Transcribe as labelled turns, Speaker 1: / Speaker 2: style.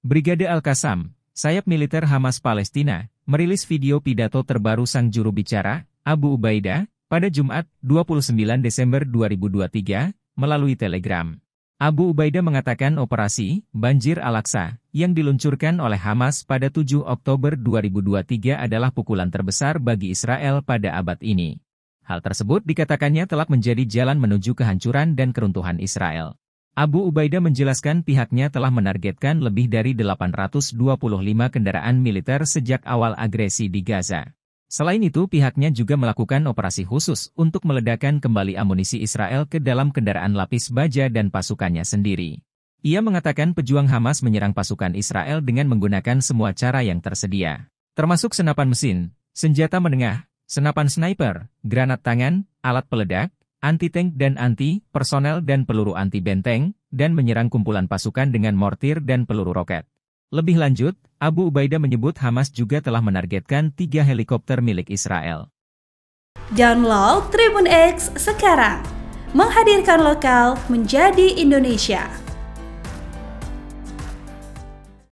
Speaker 1: Brigade Al-Qassam, sayap militer Hamas Palestina, merilis video pidato terbaru sang juru bicara, Abu Ubaidah, pada Jumat, 29 Desember 2023, melalui Telegram. Abu Ubaidah mengatakan operasi Banjir Al-Aqsa yang diluncurkan oleh Hamas pada 7 Oktober 2023 adalah pukulan terbesar bagi Israel pada abad ini. Hal tersebut dikatakannya telah menjadi jalan menuju kehancuran dan keruntuhan Israel. Abu Ubaidah menjelaskan pihaknya telah menargetkan lebih dari 825 kendaraan militer sejak awal agresi di Gaza. Selain itu, pihaknya juga melakukan operasi khusus untuk meledakan kembali amunisi Israel ke dalam kendaraan lapis baja dan pasukannya sendiri. Ia mengatakan pejuang Hamas menyerang pasukan Israel dengan menggunakan semua cara yang tersedia, termasuk senapan mesin, senjata menengah, senapan sniper, granat tangan, alat peledak, anti-tank dan anti, personel dan peluru anti-benteng, dan menyerang kumpulan pasukan dengan mortir dan peluru roket. Lebih lanjut, Abu Ubaidah menyebut Hamas juga telah menargetkan tiga helikopter milik Israel.
Speaker 2: Download Tribun X sekarang, menghadirkan lokal menjadi Indonesia.